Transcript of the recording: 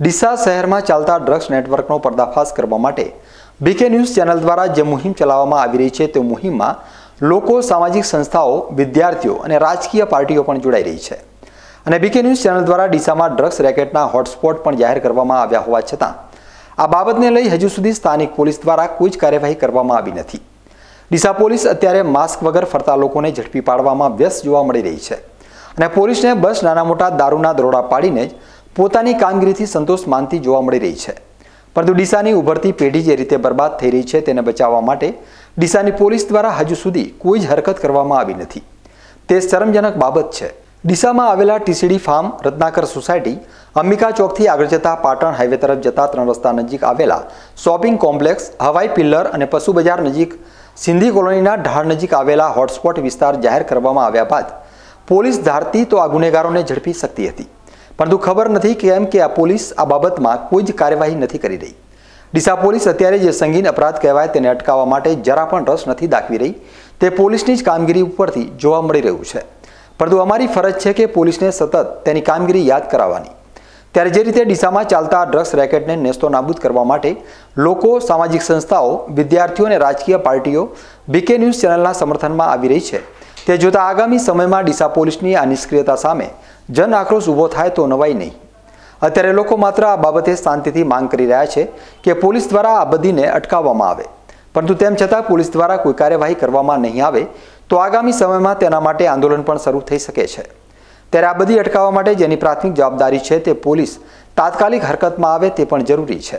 ડીસા શહેરમાં ચાલતા ડ્રગ્સ નેટવર્કનો પર્દાફાશ કરવા માટે બીકે ન્યૂઝ ચેનલ દ્વારા જે મુહિમ ચલાવવામાં આવી રહી છે તે મુહિમમાં લોકો સામાજિક સંસ્થાઓ વિદ્યાર્થીઓ અને રાજકીય પાર્ટીઓ પણ જોડાઈ રહી છે અને બીકે ન્યૂઝ ચેનલ દ્વારા ડીસામાં ડ્રગ્સ રેકેટના હોટસ્પોટ પણ જાહેર કરવામાં આવ્યા હોવા છતાં આ બાબતને લઈ હજુ સુધી સ્થાનિક પોલીસ દ્વારા કોઈ જ કાર્યવાહી કરવામાં આવી નથી ડીસા પોલીસ અત્યારે માસ્ક વગર ફરતા લોકોને ઝડપી પાડવામાં વ્યસ્ત જોવા મળી રહી છે અને પોલીસને બસ નાના મોટા દારૂના દરોડા પાડીને જ પોતાની કામગીરીથી સંતોષ માનતી જોવા મળી રહી છે પરંતુ ડીસાની ઉભરતી પેઢી જે રીતે બરબાદ થઈ રહી છે તેને બચાવવા માટે ડીસાની પોલીસ દ્વારા હજુ સુધી કોઈ જ હરકત કરવામાં આવી નથી તે શરમજનક બાબત છે ડીસામાં આવેલા TCD farm Ratnakar society Ambika ચોકથી આગળ જતા પાટણ હાઈવે તરફ જતા ત્રણ રસ્તા નજીક આવેલા શોપિંગ કોમ્પ્લેક્સ હવાઈ પિલ્લર અને પશુ બજાર નજીક સિંધી કોલોનીના ઢાળ નજીક આવેલા હોટસ્પોટ વિસ્તાર જાહેર કરવામાં આવ્યા બાદ પોલીસ ધારતી તો આ ગુનેગારોને ઝડપી શકતી હતી પરંતુ ખબર નથી કે એમ કે આ પોલીસ આ બાબતમાં કોઈ જ કાર્યવાહી નથી કરી રહી ડીસા પોલીસ અત્યારે જે સંગીન અપરાધ કહેવાય તેને અટકાવવા માટે જરા પણ રસ નથી દાખવી રહી તે પોલીસની જ કામગીરી ઉપરથી જોવા મળી રહ્યું છે પરંતુ અમારી ફરજ છે કે પોલીસને સતત તેની કામગીરી યાદ કરાવવાની ત્યારે જે રીતે ડીસામાં ચાલતા ડ્રગ્સ રેકેટને નેસ્તો નાબૂદ કરવા માટે લોકો સામાજિક સંસ્થાઓ વિદ્યાર્થીઓ અને રાજકીય પાર્ટીઓ બીકે ન્યૂઝ ચેનલના સમર્થનમાં આવી રહી છે તે જોતાં આગામી સમયમાં ડીસા પોલીસની આ નિષ્ક્રિયતા સામે જન આક્રોશ ઊભો થાય તો નવાય નહીં અત્યારે લોકો માત્ર આ બાબતે શાંતિથી માંગ કરી રહ્યા છે કે પોલીસ દ્વારા આ બધીને અટકાવવામાં આવે પરંતુ તેમ છતાં પોલીસ દ્વારા કોઈ કાર્યવાહી કરવામાં નહીં આવે તો આગામી સમયમાં તેના માટે આંદોલન પણ શરૂ થઈ શકે છે ત્યારે આ બધી અટકાવવા માટે જેની પ્રાથમિક જવાબદારી છે તે પોલીસ તાત્કાલિક હરકતમાં આવે તે પણ જરૂરી છે